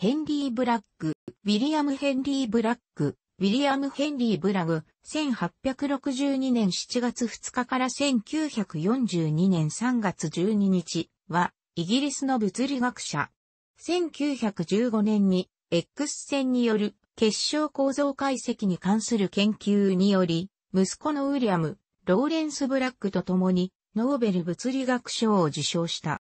ヘンリー・ブラック、ウィリアム・ヘンリー・ブラック、ウィリアム・ヘンリー・ブラグ、1862年7月2日から1942年3月12日は、イギリスの物理学者。1915年に、X 線による結晶構造解析に関する研究により、息子のウィリアム、ローレンス・ブラックと共に、ノーベル物理学賞を受賞した。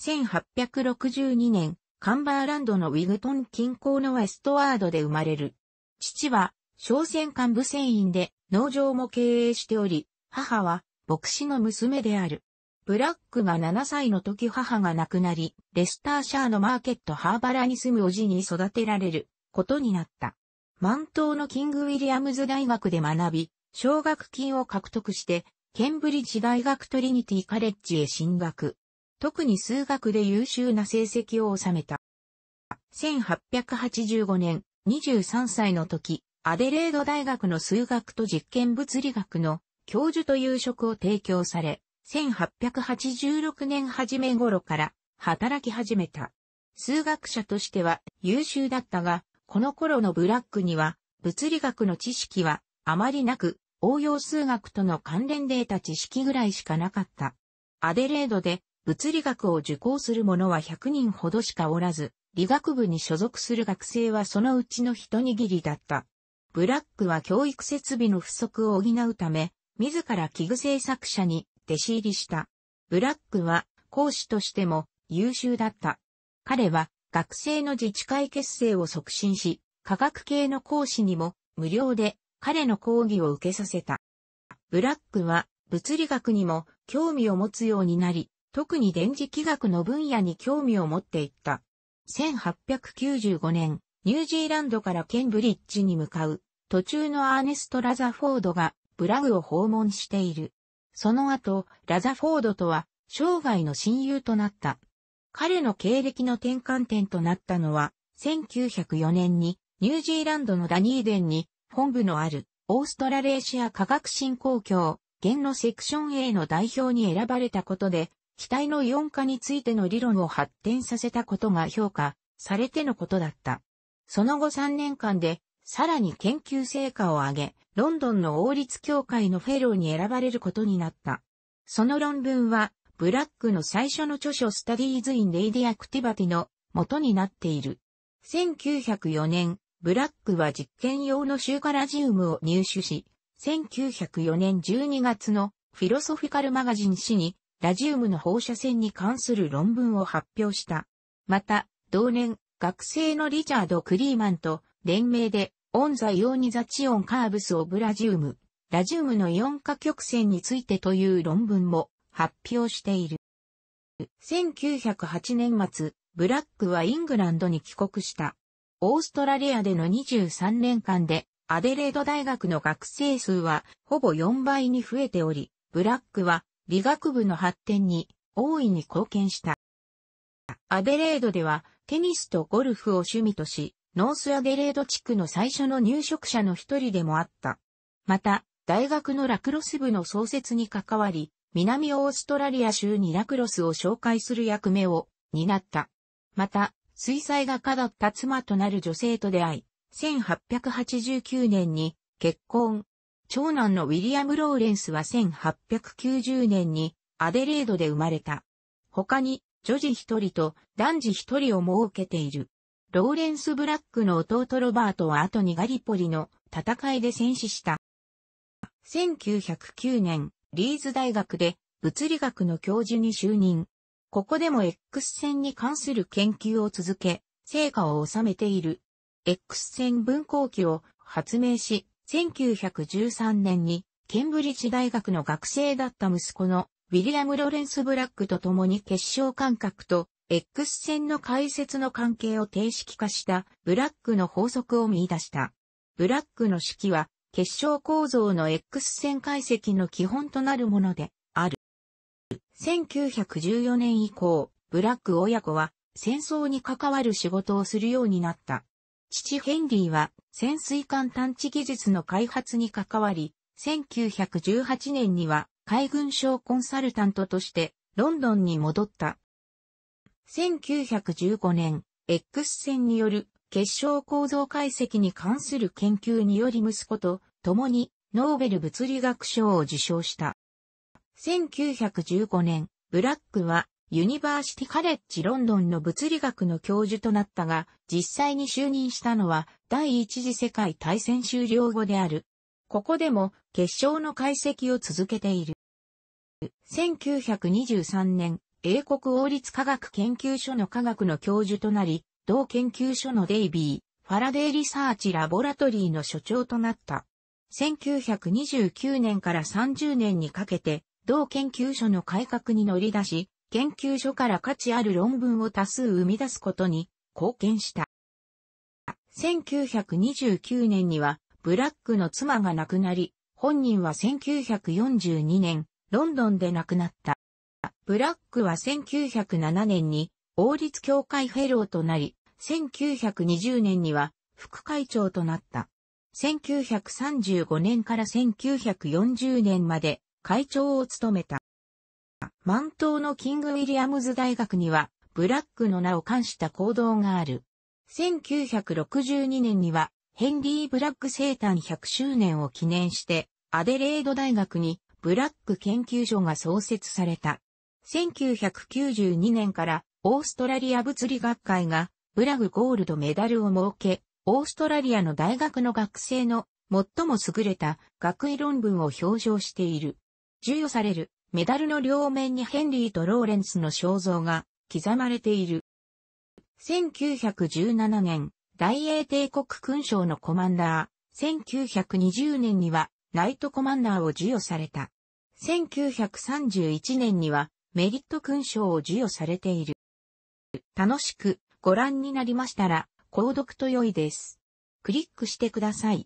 1862年、カンバーランドのウィグトン近郊のウェストワードで生まれる。父は、商船幹部船員で、農場も経営しており、母は、牧師の娘である。ブラックが7歳の時母が亡くなり、レスターシャーのマーケットハーバラに住むおじに育てられることになった。満島のキング・ウィリアムズ大学で学び、奨学金を獲得して、ケンブリッジ大学トリニティカレッジへ進学。特に数学で優秀な成績を収めた。1885年、23歳の時、アデレード大学の数学と実験物理学の教授という職を提供され、1886年初め頃から働き始めた。数学者としては優秀だったが、この頃のブラックには物理学の知識はあまりなく、応用数学との関連で得た知識ぐらいしかなかった。アデレードで物理学を受講する者は100人ほどしかおらず、理学部に所属する学生はそのうちの一握りだった。ブラックは教育設備の不足を補うため、自ら器具製作者に弟子入りした。ブラックは講師としても優秀だった。彼は学生の自治会結成を促進し、科学系の講師にも無料で彼の講義を受けさせた。ブラックは物理学にも興味を持つようになり、特に電磁気学の分野に興味を持っていった。1895年、ニュージーランドからケンブリッジに向かう、途中のアーネスト・ラザフォードがブラグを訪問している。その後、ラザフォードとは生涯の親友となった。彼の経歴の転換点となったのは、1904年にニュージーランドのダニーデンに本部のあるオーストラレーシア科学振興協、現のセクション A の代表に選ばれたことで、機体のイオン化についての理論を発展させたことが評価されてのことだった。その後3年間で、さらに研究成果を上げ、ロンドンの王立協会のフェローに選ばれることになった。その論文は、ブラックの最初の著書スタディーズ・イン・レイディアクティバティの元になっている。1904年、ブラックは実験用のシューカラジウムを入手し、1904年12月のフィロソフィカルマガジン誌にラジウムの放射線に関する論文を発表した。また、同年、学生のリチャード・クリーマンと連名で、オンザ・イオニザチオン・カーブス・オブ・ラジウム、ラジウムのイオン化曲線についてという論文も発表している。1908年末、ブラックはイングランドに帰国した。オーストラリアでの23年間で、アデレード大学の学生数はほぼ4倍に増えており、ブラックは美学部の発展に大いに貢献した。アデレードではテニスとゴルフを趣味とし、ノースアデレード地区の最初の入植者の一人でもあった。また、大学のラクロス部の創設に関わり、南オーストラリア州にラクロスを紹介する役目を担った。また、水彩画家だった妻となる女性と出会い、1889年に結婚、長男のウィリアム・ローレンスは1890年にアデレードで生まれた。他に女児一人と男児一人を設けている。ローレンス・ブラックの弟ロバートは後にガリポリの戦いで戦死した。1909年、リーズ大学で物理学の教授に就任。ここでも X 線に関する研究を続け、成果を収めている。X 線分光器を発明し、1913年にケンブリッジ大学の学生だった息子のウィリアム・ロレンス・ブラックと共に結晶感覚と X 線の解説の関係を定式化したブラックの法則を見出した。ブラックの式は結晶構造の X 線解析の基本となるものである。1914年以降、ブラック親子は戦争に関わる仕事をするようになった。父ヘンリーは潜水艦探知技術の開発に関わり、1918年には海軍省コンサルタントとしてロンドンに戻った。1915年、X 線による結晶構造解析に関する研究により息子と共にノーベル物理学賞を受賞した。1915年、ブラックはユニバーシティカレッジロンドンの物理学の教授となったが、実際に就任したのは第一次世界大戦終了後である。ここでも結晶の解析を続けている。1923年、英国王立科学研究所の科学の教授となり、同研究所のデイビー、ファラデーリサーチラボラトリーの所長となった。1929年から30年にかけて、同研究所の改革に乗り出し、研究所から価値ある論文を多数生み出すことに貢献した。1929年には、ブラックの妻が亡くなり、本人は1942年、ロンドンで亡くなった。ブラックは1907年に、王立協会フェローとなり、1920年には、副会長となった。1935年から1940年まで、会長を務めた。満島のキング・ウィリアムズ大学には、ブラックの名を冠した行動がある。1962年には、ヘンリー・ブラック生誕100周年を記念して、アデレード大学にブラック研究所が創設された。1992年からオーストラリア物理学会がブラグゴールドメダルを設け、オーストラリアの大学の学生の最も優れた学位論文を表彰している。授与されるメダルの両面にヘンリーとローレンスの肖像が刻まれている。1917年、大英帝国勲章のコマンダー、1920年にはナイトコマンダーを授与された。1931年にはメリット勲章を授与されている。楽しくご覧になりましたら、購読と良いです。クリックしてください。